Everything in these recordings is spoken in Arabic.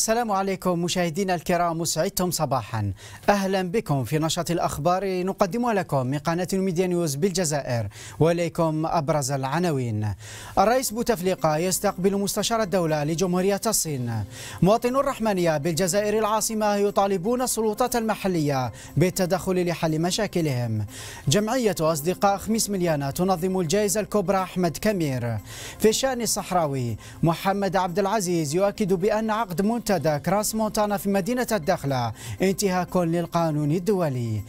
السلام عليكم مشاهدينا الكرام وسعدتم صباحا اهلا بكم في نشرة الاخبار نقدمها لكم من قناه ميديا نيوز بالجزائر واليكم ابرز العناوين الرئيس بوتفليقه يستقبل مستشار الدوله لجمهوريه الصين مواطن الرحمانيه بالجزائر العاصمه يطالبون السلطات المحليه بالتدخل لحل مشاكلهم جمعيه اصدقاء خميس مليانه تنظم الجائزه الكبرى احمد كمير في الشان الصحراوي محمد عبد العزيز يؤكد بان عقد منتج مبتدا كراس مونتانا في مدينة الداخلة انتهاك للقانون الدولي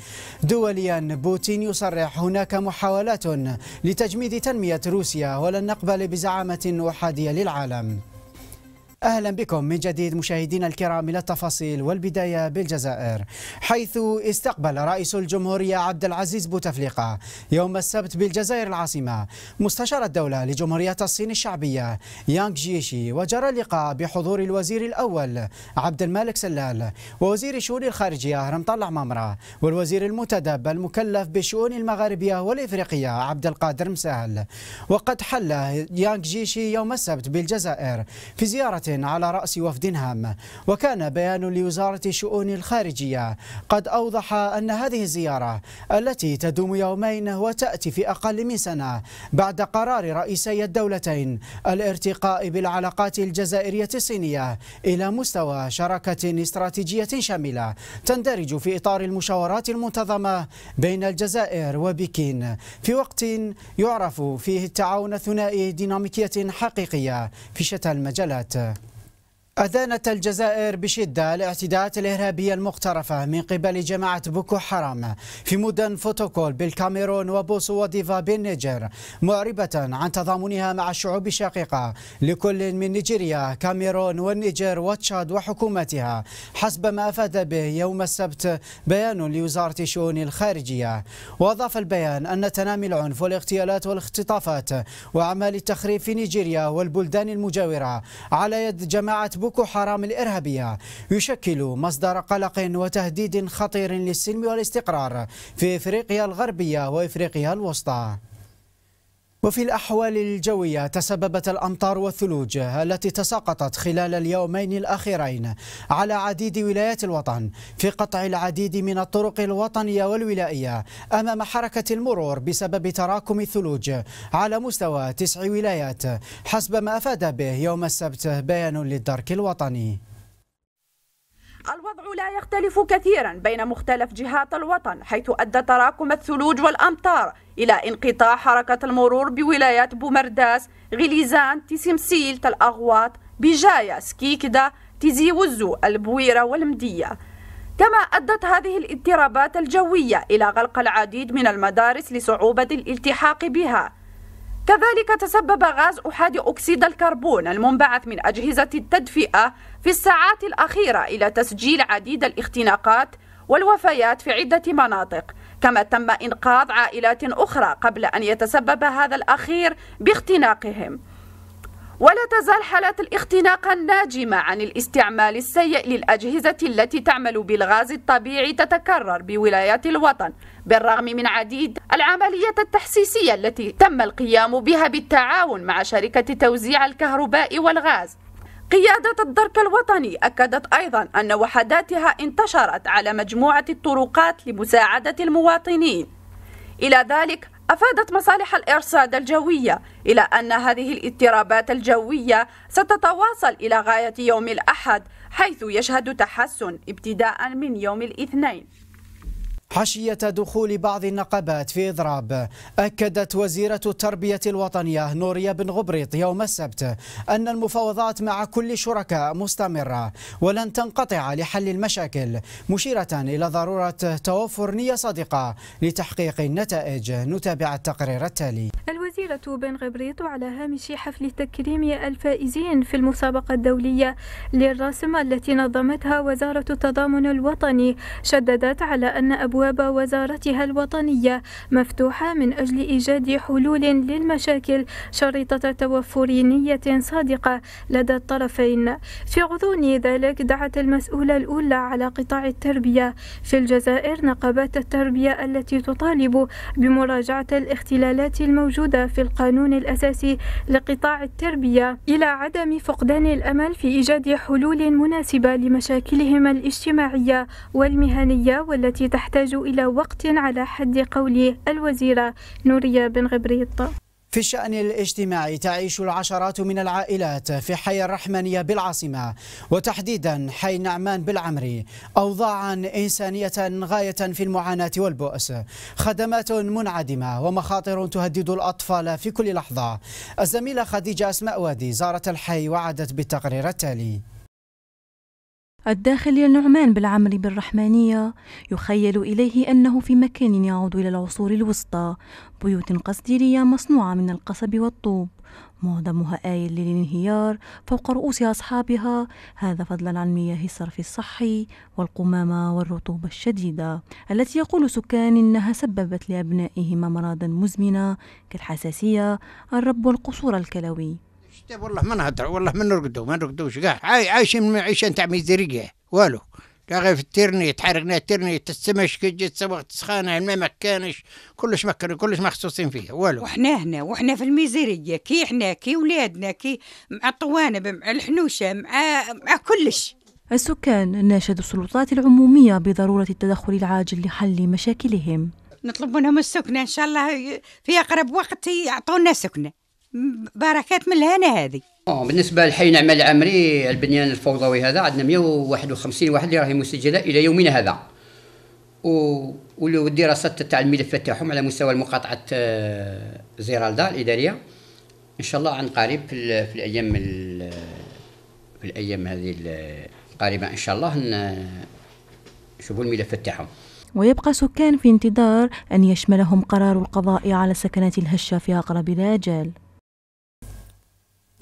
دوليا بوتين يصرح هناك محاولات لتجميد تنمية روسيا ولن نقبل بزعامة أحادية للعالم أهلا بكم من جديد مشاهدينا الكرام إلى التفاصيل والبداية بالجزائر حيث استقبل رئيس الجمهورية عبد العزيز بوتفليقة يوم السبت بالجزائر العاصمة مستشار الدولة لجمهورية الصين الشعبية يانغ جيشي وجرى اللقاء بحضور الوزير الأول عبد الملك سلال ووزير الشؤون الخارجية رمطلع طلع مامرة والوزير المتدب المكلف بالشؤون المغاربية والإفريقية عبد القادر مسهل وقد حل يانغ جيشي يوم السبت بالجزائر في زيارة على رأس وفد هام وكان بيان لوزارة الشؤون الخارجية قد أوضح أن هذه الزيارة التي تدوم يومين وتأتي في أقل من سنة بعد قرار رئيسي الدولتين الارتقاء بالعلاقات الجزائرية الصينية إلى مستوى شراكة استراتيجية شاملة تندرج في إطار المشاورات المنتظمة بين الجزائر وبكين في وقت يعرف فيه التعاون الثنائي ديناميكية حقيقية في شتى المجالات أدانت الجزائر بشدة الاعتداءات الإرهابية المقترفة من قبل جماعة بوكو حرام في مدن فوتوكول بالكاميرون وبوسو وديفا بالنيجر معربة عن تضامنها مع الشعوب الشقيقة لكل من نيجيريا كاميرون والنيجر وتشاد وحكومتها حسب ما أفاد به يوم السبت بيان لوزارة الشؤون الخارجية وأضاف البيان أن تنامي العنف والاغتيالات والاختطافات وأعمال التخريب في نيجيريا والبلدان المجاورة على يد جماعة بوكو حرام الإرهابية يشكل مصدر قلق وتهديد خطير للسلم والاستقرار في إفريقيا الغربية وإفريقيا الوسطى وفي الأحوال الجوية تسببت الأمطار والثلوج التي تساقطت خلال اليومين الأخيرين على عديد ولايات الوطن في قطع العديد من الطرق الوطنية والولائية أمام حركة المرور بسبب تراكم الثلوج على مستوى تسع ولايات حسب ما أفاد به يوم السبت بيان للدرك الوطني الوضع لا يختلف كثيرا بين مختلف جهات الوطن حيث أدى تراكم الثلوج والأمطار إلى انقطاع حركة المرور بولايات بومرداس غليزان تسمسيل تل بجاية سكيكدا تيزي وزو البويرة والمدية كما أدت هذه الاضطرابات الجوية إلى غلق العديد من المدارس لصعوبة الالتحاق بها كذلك تسبب غاز أحادي أكسيد الكربون المنبعث من أجهزة التدفئة في الساعات الأخيرة إلى تسجيل عديد الاختناقات والوفيات في عدة مناطق كما تم إنقاذ عائلات أخرى قبل أن يتسبب هذا الأخير باختناقهم ولا تزال حالات الاختناق الناجمة عن الاستعمال السيء للأجهزة التي تعمل بالغاز الطبيعي تتكرر بولايات الوطن بالرغم من عديد العمليات التحسيسية التي تم القيام بها بالتعاون مع شركة توزيع الكهرباء والغاز قيادة الدرك الوطني أكدت أيضا أن وحداتها انتشرت على مجموعة الطرقات لمساعدة المواطنين إلى ذلك أفادت مصالح الإرصاد الجوية إلى أن هذه الاضطرابات الجوية ستتواصل إلى غاية يوم الأحد حيث يشهد تحسن ابتداء من يوم الاثنين حشية دخول بعض النقابات في إضراب أكدت وزيرة التربية الوطنية نوريا بن غبريط يوم السبت أن المفاوضات مع كل شركاء مستمرة ولن تنقطع لحل المشاكل مشيرة إلى ضرورة توفر نية صادقة لتحقيق النتائج نتابع التقرير التالي الجزيرة بن غبريط على هامش حفل تكريم الفائزين في المسابقة الدولية للرسم التي نظمتها وزارة التضامن الوطني شددت على أن أبواب وزارتها الوطنية مفتوحة من أجل إيجاد حلول للمشاكل شريطة توفر نية صادقة لدى الطرفين في غضون ذلك دعت المسؤولة الأولى على قطاع التربية في الجزائر نقابات التربية التي تطالب بمراجعة الاختلالات الموجودة في القانون الأساسي لقطاع التربية إلى عدم فقدان الأمل في إيجاد حلول مناسبة لمشاكلهم الاجتماعية والمهنية والتي تحتاج إلى وقت على حد قول الوزيرة نوريا بن غبريط في الشأن الاجتماعي تعيش العشرات من العائلات في حي الرحمنية بالعاصمة وتحديدا حي نعمان بالعمري أوضاعا إنسانية غاية في المعاناة والبؤس خدمات منعدمة ومخاطر تهدد الأطفال في كل لحظة الزميلة خديجة أسماء وادي زارت الحي وعدت بالتقرير التالي الداخلي النعمان بالعمري بالرحمانية يخيل إليه أنه في مكان يعود إلى العصور الوسطى بيوت قصديرية مصنوعة من القصب والطوب معظمها آيل للانهيار فوق رؤوس أصحابها هذا فضلا عن مياه الصرف الصحي والقمامة والرطوبة الشديدة التي يقول سكان إنها سببت لأبنائهم أمراضا مزمنة كالحساسية الرب والقصور الكلوي طيب والله ما نهضر والله ما نرقدو ما نرقدوش كاع عايشين عيشه نتاع ميزيريه والو لا غير في التيرني تحرقنا التيرني تسمش كي تجي تسوق تسخانة الماء ما كانش كلش مكر كلش مخصوصين فيه والو وحنا هنا وحنا في الميزيرية كي حنا كي ولادنا كي مع الطوانب مع الحنوشة مع مع كلش السكان ناشدوا السلطات العمومية بضرورة التدخل العاجل لحل مشاكلهم نطلب منهم السكنة إن شاء الله في أقرب وقت يعطونا سكنة بركات من الهنا هذه آه، بالنسبه لحي نعمه العمري البنيان الفوضوي هذا عندنا 151 واحد اللي راهي مسجله الى يومنا هذا و... والدراسات تاع الملف تاعهم على مستوى المقاطعه آه، زيرالدا الاداريه ان شاء الله عن قريب في, في الايام في الايام هذه القريبه ان شاء الله نشوفوا الملف تاعهم ويبقى سكان في انتظار أن يشملهم قرار القضاء على سكنات الهشة في أقرب الآجال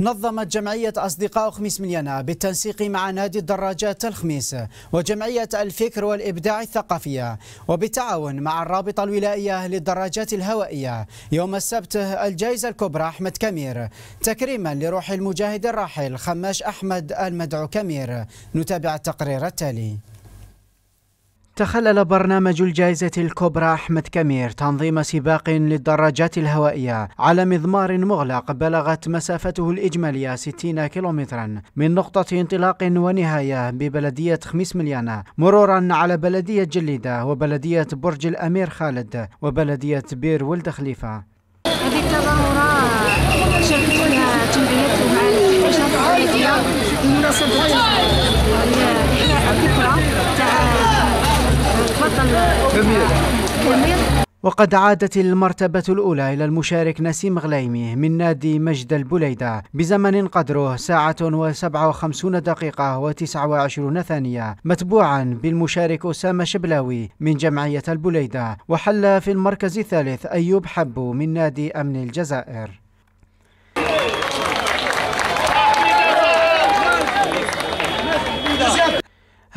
نظمت جمعية أصدقاء خميس مليانا بالتنسيق مع نادي الدراجات الخميس وجمعية الفكر والإبداع الثقافية وبالتعاون مع الرابطة الولائية للدراجات الهوائية يوم السبت الجائزة الكبرى أحمد كمير تكريما لروح المجاهد الراحل خماش أحمد المدعو كمير نتابع التقرير التالي تخلل برنامج الجائزة الكبرى أحمد كمير تنظيم سباق للدراجات الهوائية على مضمار مغلق بلغت مسافته الإجمالية 60 كيلومترا من نقطة انطلاق ونهاية ببلدية خميس مليانة مرورا على بلدية جليدة وبلدية برج الأمير خالد وبلدية بير ولد خليفة هذه التظاهرة شاركت فيها مع الحشرة وقد عادت المرتبة الأولى إلى المشارك نسيم غليمي من نادي مجد البليدة بزمن قدره ساعة و57 دقيقة و29 ثانية متبوعا بالمشارك أسامة شبلاوي من جمعية البليدة وحل في المركز الثالث أيوب حبو من نادي أمن الجزائر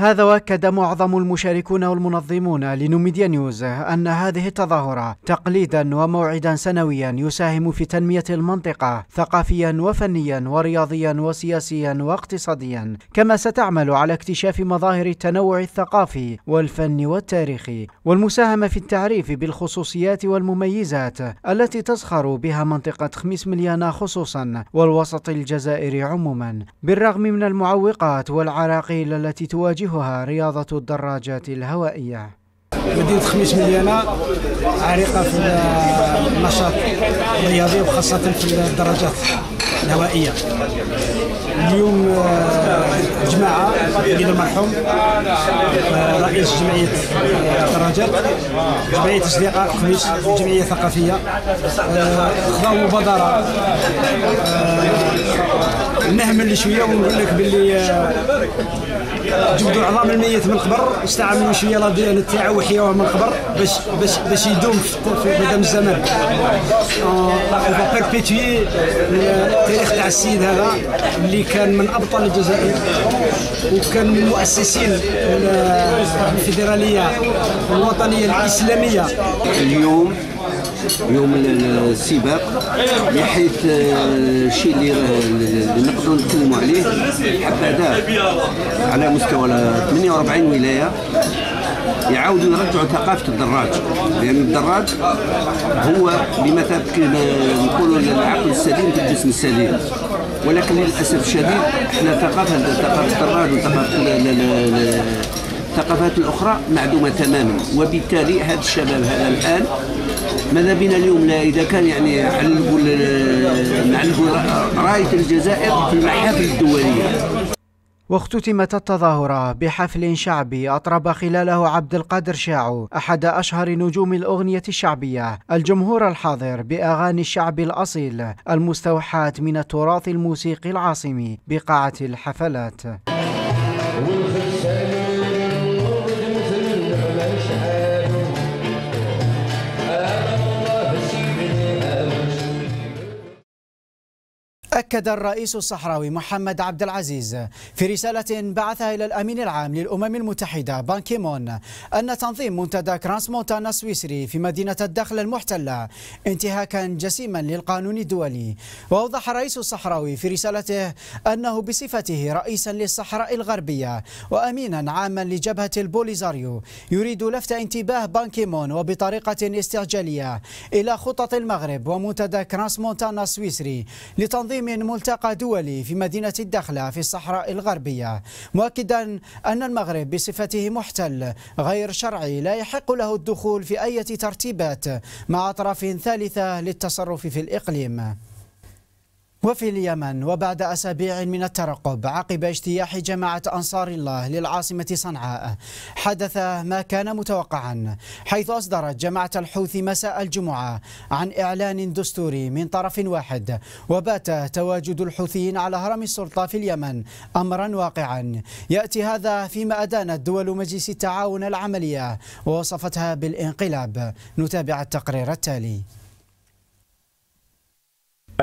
هذا واكد معظم المشاركون والمنظمون لنوميديا نيوز أن هذه التظاهرة تقليدا وموعدا سنويا يساهم في تنمية المنطقة ثقافيا وفنيا ورياضيا وسياسيا واقتصاديا كما ستعمل على اكتشاف مظاهر التنوع الثقافي والفن والتاريخي والمساهمة في التعريف بالخصوصيات والمميزات التي تزخر بها منطقة خميس مليانة خصوصا والوسط الجزائري عموما بالرغم من المعوقات والعراقيل التي تواجه توجهها رياضة الدراجات الهوائية مدينة خميس مليانة عريقة في النشاط الرياضي وخاصة في الدراجات الهوائية اليوم الجماعة آه، ديال المرحوم آه، رئيس جمعية الدراجات جمعية أصدقاء خميس جمعية ثقافية آه، خذوا مبادرة نهمل شوية ونقول لك باللي جبدوا العظام الميت من القبر استعملوا شويه لا دي ان تاعو وحيوه من القبر باش باش باش يدوم في مدام الزمان اون فا بيربيتوي التاريخ تاع السيد هذا اللي كان من ابطال الجزائر وكان من مؤسسين الفيدراليه الوطنيه الاسلاميه اليوم يوم السباق بحيث آه، الشيء اللي نقدروا نتكلموا عليه حبذا على مستوى 48 ولايه يعاودوا يرجعوا ثقافه الدراج لان يعني الدراج هو بمثابه نقولوا العقل السليم في الجسم السليم ولكن للاسف الشديد احنا ثقافه ثقافه الدراج وثقافه الثقافات الأخرى معدومة تماما وبالتالي هذا الشباب هذا الآن ماذا بنا اليوم لا إذا كان يعني علبوا آه، نعلبوا آه، راية الجزائر في المحافل الدولية واختتمت التظاهرة بحفل شعبي أطرب خلاله عبد القادر شاعو أحد أشهر نجوم الأغنية الشعبية الجمهور الحاضر بأغاني الشعب الأصيل المستوحاة من التراث الموسيقي العاصمي بقاعة الحفلات أكد الرئيس الصحراوي محمد عبد العزيز في رسالة بعثها إلى الأمين العام للأمم المتحدة بان كيمون أن تنظيم منتدى كرانس مونتانا السويسري في مدينة الدخل المحتلة انتهاكا جسيما للقانون الدولي وأوضح الرئيس الصحراوي في رسالته أنه بصفته رئيسا للصحراء الغربية وأمينا عاما لجبهة البوليزاريو يريد لفت انتباه بان كيمون وبطريقة استعجالية إلى خطط المغرب ومنتدى كرانس مونتانا السويسري لتنظيم من ملتقى دولي في مدينة الدخلة في الصحراء الغربية مؤكدا أن المغرب بصفته محتل غير شرعي لا يحق له الدخول في أي ترتيبات مع أطراف ثالثة للتصرف في الإقليم وفي اليمن وبعد أسابيع من الترقب عقب اجتياح جماعة أنصار الله للعاصمة صنعاء حدث ما كان متوقعا حيث أصدرت جماعة الحوثي مساء الجمعة عن إعلان دستوري من طرف واحد وبات تواجد الحوثيين على هرم السلطة في اليمن أمرا واقعا يأتي هذا فيما أدانت دول مجلس التعاون العملية ووصفتها بالانقلاب نتابع التقرير التالي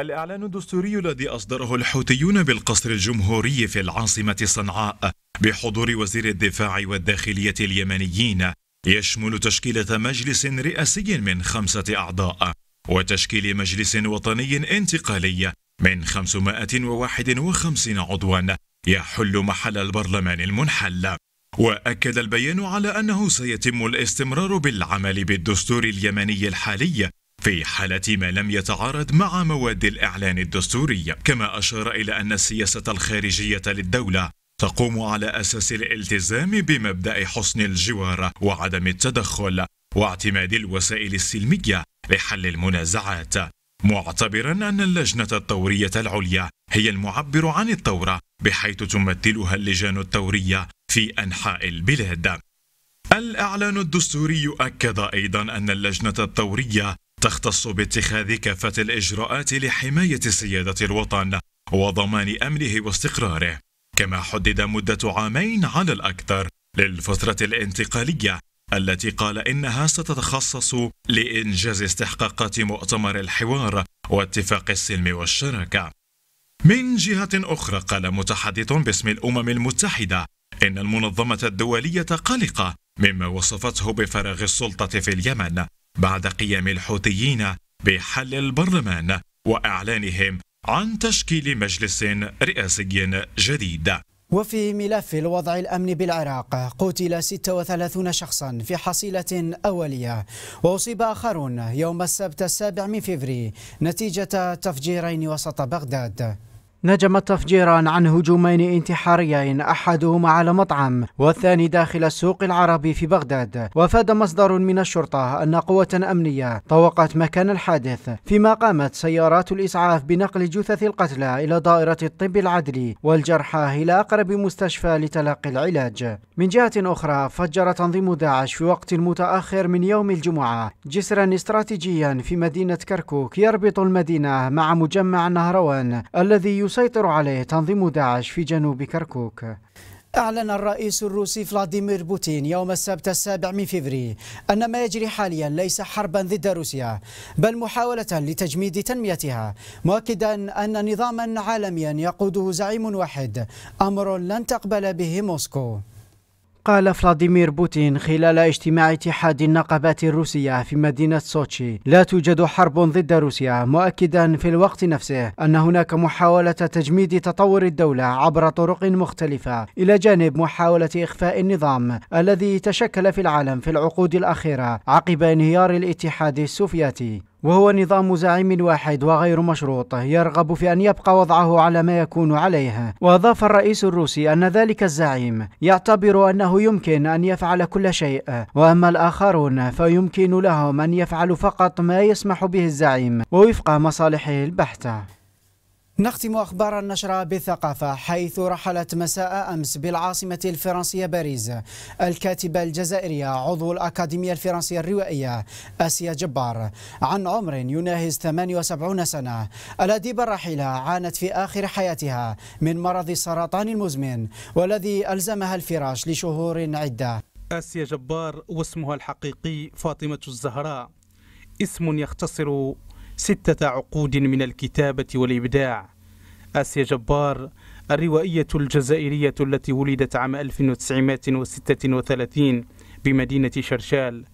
الإعلان الدستوري الذي أصدره الحوثيون بالقصر الجمهوري في العاصمة صنعاء بحضور وزير الدفاع والداخلية اليمنيين يشمل تشكيلة مجلس رئاسي من خمسة أعضاء وتشكيل مجلس وطني انتقالي من 551 عضوا يحل محل البرلمان المنحل وأكد البيان على أنه سيتم الاستمرار بالعمل بالدستور اليمني الحالي في حالة ما لم يتعارض مع مواد الإعلان الدستوري كما أشار إلى أن السياسة الخارجية للدولة تقوم على أساس الالتزام بمبدأ حسن الجوار وعدم التدخل واعتماد الوسائل السلمية لحل المنازعات معتبرا أن اللجنة الثورية العليا هي المعبر عن الثورة بحيث تمثلها اللجان الثورية في أنحاء البلاد الإعلان الدستوري أكد أيضا أن اللجنة الثورية تختص باتخاذ كافة الإجراءات لحماية سيادة الوطن وضمان أمنه واستقراره كما حدد مدة عامين على الأكثر للفترة الانتقالية التي قال إنها ستتخصص لإنجاز استحقاقات مؤتمر الحوار واتفاق السلم والشراكة من جهة أخرى قال متحدث باسم الأمم المتحدة إن المنظمة الدولية قلقة مما وصفته بفراغ السلطة في اليمن بعد قيام الحوثيين بحل البرلمان واعلانهم عن تشكيل مجلس رئاسي جديد وفي ملف الوضع الأمن بالعراق قتل 36 شخصا في حصيلة أولية وأصيب آخرون يوم السبت السابع من فبري نتيجة تفجيرين وسط بغداد نجم التفجيران عن هجومين انتحاريين احدهما على مطعم والثاني داخل السوق العربي في بغداد وافاد مصدر من الشرطه ان قوه امنيه طوقت مكان الحادث فيما قامت سيارات الاسعاف بنقل جثث القتلى الى دائره الطب العدلي والجرحى الى اقرب مستشفى لتلقي العلاج من جهه اخرى فجر تنظيم داعش في وقت متاخر من يوم الجمعه جسرا استراتيجيا في مدينه كركوك يربط المدينه مع مجمع النهروان الذي يسيطر عليه تنظيم داعش في جنوب كركوك أعلن الرئيس الروسي فلاديمير بوتين يوم السبت السابع من فبراير أن ما يجري حاليا ليس حربا ضد روسيا بل محاولة لتجميد تنميتها مؤكدا أن نظاما عالميا يقوده زعيم واحد أمر لن تقبل به موسكو قال فلاديمير بوتين خلال اجتماع اتحاد النقابات الروسية في مدينة سوتشي لا توجد حرب ضد روسيا مؤكدا في الوقت نفسه أن هناك محاولة تجميد تطور الدولة عبر طرق مختلفة إلى جانب محاولة إخفاء النظام الذي تشكل في العالم في العقود الأخيرة عقب انهيار الاتحاد السوفيتي وهو نظام زعيم واحد وغير مشروط يرغب في أن يبقى وضعه على ما يكون عليه وأضاف الرئيس الروسي أن ذلك الزعيم يعتبر أنه يمكن أن يفعل كل شيء وأما الآخرون فيمكن لهم أن يفعلوا فقط ما يسمح به الزعيم ووفق مصالحه البحتة نختم أخبار النشرة بثقافة حيث رحلت مساء أمس بالعاصمة الفرنسية باريس الكاتبة الجزائرية عضو الأكاديمية الفرنسية الروائية آسيا جبار عن عمر يناهز 78 سنة الأديبة الراحلة عانت في آخر حياتها من مرض السرطان المزمن والذي ألزمها الفراش لشهور عدة آسيا جبار واسمها الحقيقي فاطمة الزهراء اسم يختصر ستة عقود من الكتابة والإبداع آسيا جبار الروائية الجزائرية التي ولدت عام 1936 بمدينة شرشال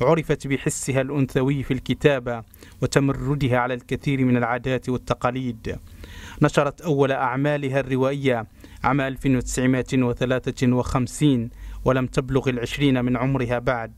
عرفت بحسها الأنثوي في الكتابة وتمردها على الكثير من العادات والتقاليد نشرت أول أعمالها الروائية عام 1953 ولم تبلغ العشرين من عمرها بعد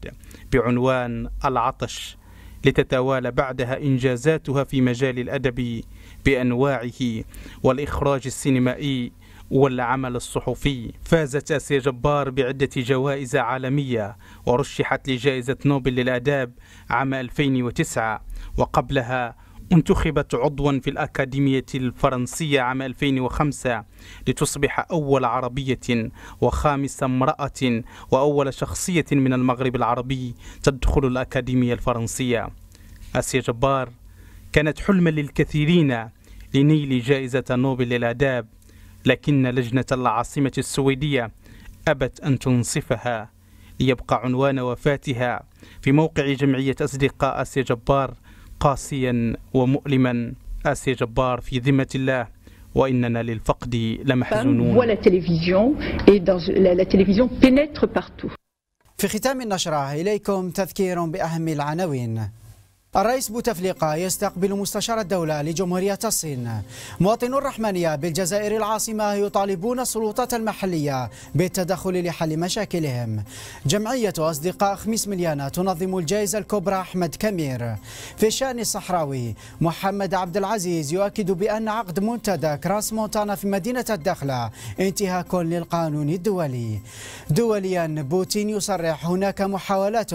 بعنوان العطش لتتوالى بعدها إنجازاتها في مجال الأدب بأنواعه والإخراج السينمائي والعمل الصحفي فازت آسيا جبار بعدة جوائز عالمية ورشحت لجائزة نوبل للآداب عام 2009 وقبلها انتخبت عضوا في الأكاديمية الفرنسية عام 2005 لتصبح أول عربية وخامس امرأة وأول شخصية من المغرب العربي تدخل الأكاديمية الفرنسية آسيا جبار كانت حلما للكثيرين لنيل جائزة نوبل للآداب لكن لجنة العاصمة السويدية أبت أن تنصفها ليبقى عنوان وفاتها في موقع جمعية أصدقاء آسيا جبار قاسيا ومؤلما آسيا جبار في ذمة الله وإننا للفقد لمحزونون في ختام النشرة إليكم تذكير بأهم العناوين الرئيس بوتفليقة يستقبل مستشار الدولة لجمهورية الصين مواطن الرحمنية بالجزائر العاصمة يطالبون السلطات المحلية بالتدخل لحل مشاكلهم جمعية أصدقاء خميس مليانة تنظم الجائزة الكبرى أحمد كمير في الشأن الصحراوي محمد عبد العزيز يؤكد بأن عقد منتدى كراس مونتانا في مدينة الدخلة انتهاك للقانون الدولي دوليا بوتين يصرح هناك محاولات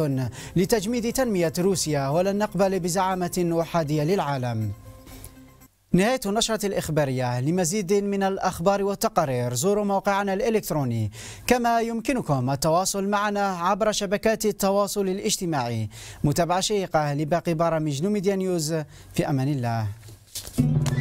لتجميد تنمية روسيا ولن نقبل الاحتفال بزعامة أحادية للعالم نهاية النشرة الإخبارية لمزيد من الأخبار والتقارير زوروا موقعنا الإلكتروني كما يمكنكم التواصل معنا عبر شبكات التواصل الاجتماعي متابعة شيقة لباقي برامج نوميديا نيوز في أمان الله